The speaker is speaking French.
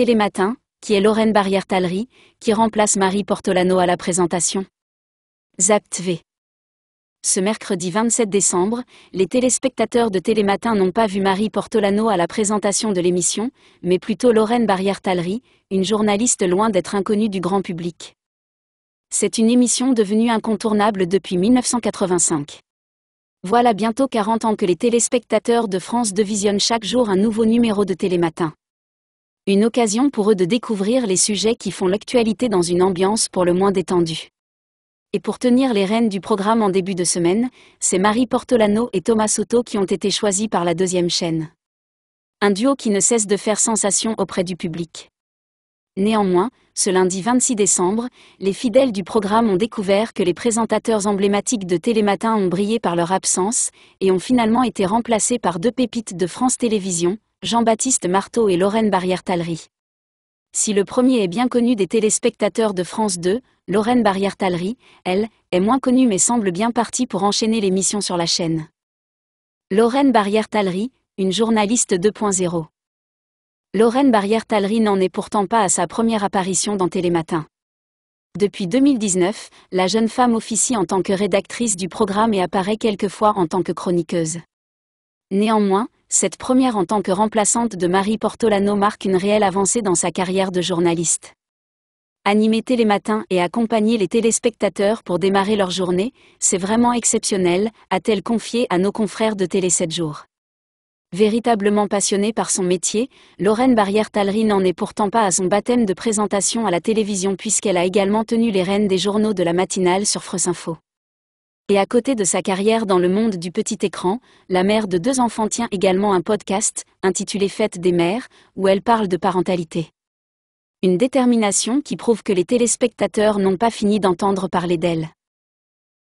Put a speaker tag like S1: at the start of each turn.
S1: Télématin, qui est Lorraine Barrière-Tallery, qui remplace Marie Portolano à la présentation. Zapt V. Ce mercredi 27 décembre, les téléspectateurs de Télématin n'ont pas vu Marie Portolano à la présentation de l'émission, mais plutôt Lorraine Barrière-Tallery, une journaliste loin d'être inconnue du grand public. C'est une émission devenue incontournable depuis 1985. Voilà bientôt 40 ans que les téléspectateurs de France devisionnent chaque jour un nouveau numéro de Télématin une occasion pour eux de découvrir les sujets qui font l'actualité dans une ambiance pour le moins détendue. Et pour tenir les rênes du programme en début de semaine, c'est Marie Portolano et Thomas Soto qui ont été choisis par la deuxième chaîne. Un duo qui ne cesse de faire sensation auprès du public. Néanmoins, ce lundi 26 décembre, les fidèles du programme ont découvert que les présentateurs emblématiques de Télématin ont brillé par leur absence et ont finalement été remplacés par deux pépites de France Télévisions, Jean-Baptiste Marteau et Lorraine Barrière-Tallery. Si le premier est bien connu des téléspectateurs de France 2, Lorraine Barrière-Tallery, elle, est moins connue mais semble bien partie pour enchaîner l'émission sur la chaîne. Lorraine Barrière-Tallery, une journaliste 2.0. Lorraine Barrière-Tallery n'en est pourtant pas à sa première apparition dans Télématin. Depuis 2019, la jeune femme officie en tant que rédactrice du programme et apparaît quelquefois en tant que chroniqueuse. Néanmoins, cette première en tant que remplaçante de Marie Portolano marque une réelle avancée dans sa carrière de journaliste. Animer Télématin et accompagner les téléspectateurs pour démarrer leur journée, c'est vraiment exceptionnel, a-t-elle confié à nos confrères de Télé 7 jours. Véritablement passionnée par son métier, Lorraine Barrière-Tallery n'en est pourtant pas à son baptême de présentation à la télévision puisqu'elle a également tenu les rênes des journaux de la matinale sur France et à côté de sa carrière dans le monde du petit écran, la mère de deux enfants tient également un podcast, intitulé Fête des mères, où elle parle de parentalité. Une détermination qui prouve que les téléspectateurs n'ont pas fini d'entendre parler d'elle.